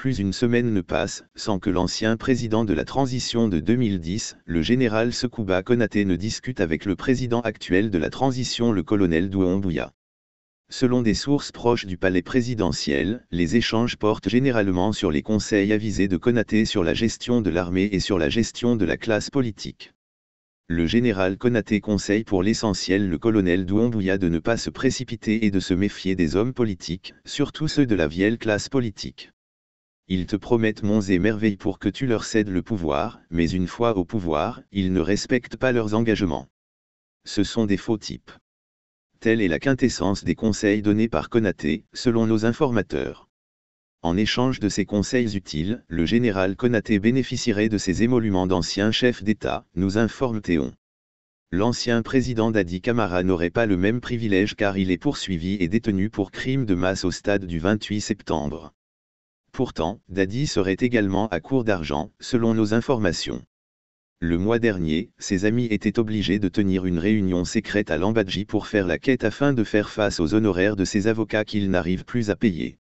Plus une semaine ne passe sans que l'ancien président de la transition de 2010, le général Sekouba Konaté ne discute avec le président actuel de la transition le colonel Douombouya. Selon des sources proches du palais présidentiel, les échanges portent généralement sur les conseils avisés de Konaté sur la gestion de l'armée et sur la gestion de la classe politique. Le général Konaté conseille pour l'essentiel le colonel Douombouya de ne pas se précipiter et de se méfier des hommes politiques, surtout ceux de la vieille classe politique ils te promettent monts et merveilles pour que tu leur cèdes le pouvoir, mais une fois au pouvoir, ils ne respectent pas leurs engagements. Ce sont des faux types. Telle est la quintessence des conseils donnés par Konaté, selon nos informateurs. En échange de ces conseils utiles, le général Konaté bénéficierait de ses émoluments d'ancien chef d'État, nous informe Théon. L'ancien président Dadi Camara n'aurait pas le même privilège car il est poursuivi et détenu pour crime de masse au stade du 28 septembre. Pourtant, Daddy serait également à court d'argent, selon nos informations. Le mois dernier, ses amis étaient obligés de tenir une réunion secrète à Lambadji pour faire la quête afin de faire face aux honoraires de ses avocats qu'ils n'arrivent plus à payer.